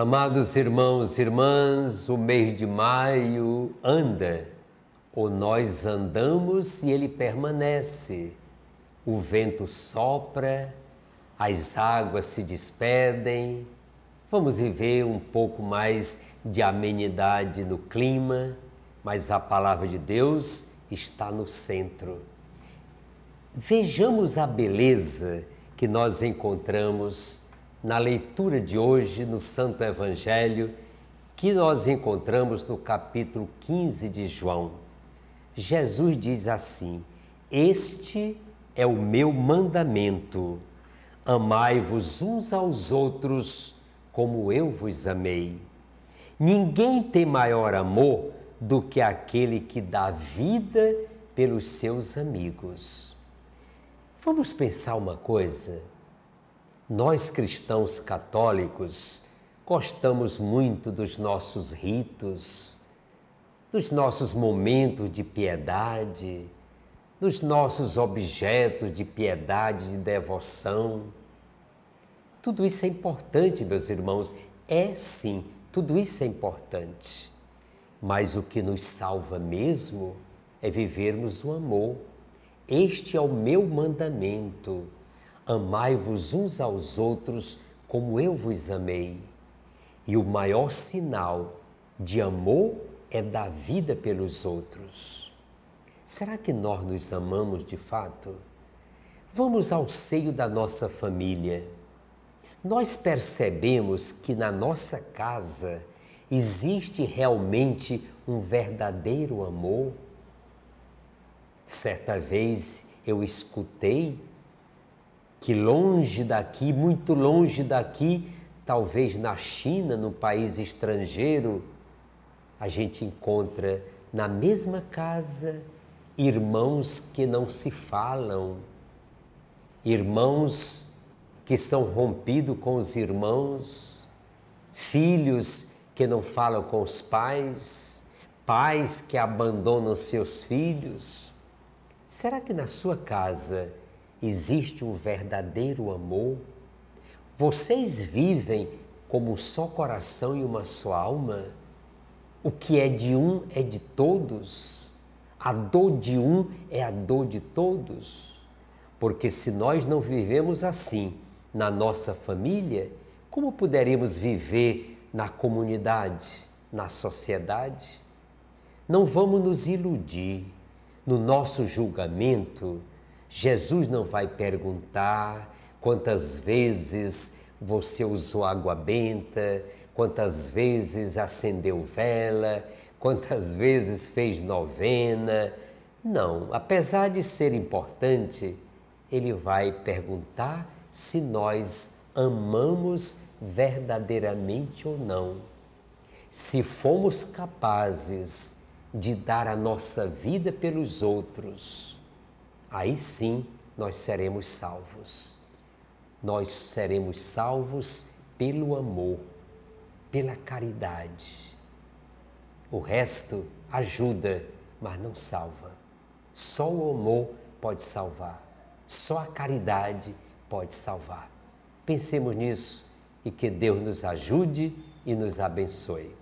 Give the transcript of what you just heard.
Amados irmãos e irmãs, o mês de maio anda, ou nós andamos e ele permanece. O vento sopra, as águas se despedem. Vamos viver um pouco mais de amenidade no clima, mas a palavra de Deus está no centro. Vejamos a beleza que nós encontramos na leitura de hoje no Santo Evangelho que nós encontramos no capítulo 15 de João. Jesus diz assim: Este é o meu mandamento: amai-vos uns aos outros como eu vos amei. Ninguém tem maior amor do que aquele que dá vida pelos seus amigos. Vamos pensar uma coisa. Nós cristãos católicos gostamos muito dos nossos ritos, dos nossos momentos de piedade, dos nossos objetos de piedade, de devoção. Tudo isso é importante, meus irmãos, é sim, tudo isso é importante. Mas o que nos salva mesmo é vivermos o amor. Este é o meu mandamento Amai-vos uns aos outros como eu vos amei. E o maior sinal de amor é da vida pelos outros. Será que nós nos amamos de fato? Vamos ao seio da nossa família. Nós percebemos que na nossa casa existe realmente um verdadeiro amor? Certa vez eu escutei que longe daqui, muito longe daqui, talvez na China, no país estrangeiro, a gente encontra na mesma casa irmãos que não se falam, irmãos que são rompidos com os irmãos, filhos que não falam com os pais, pais que abandonam seus filhos. Será que na sua casa Existe um verdadeiro amor? Vocês vivem como um só coração e uma só alma? O que é de um é de todos? A dor de um é a dor de todos? Porque se nós não vivemos assim na nossa família, como poderemos viver na comunidade, na sociedade? Não vamos nos iludir no nosso julgamento Jesus não vai perguntar quantas vezes você usou água benta, quantas vezes acendeu vela, quantas vezes fez novena. Não, apesar de ser importante, ele vai perguntar se nós amamos verdadeiramente ou não, se fomos capazes de dar a nossa vida pelos outros aí sim nós seremos salvos. Nós seremos salvos pelo amor, pela caridade. O resto ajuda, mas não salva. Só o amor pode salvar. Só a caridade pode salvar. Pensemos nisso e que Deus nos ajude e nos abençoe.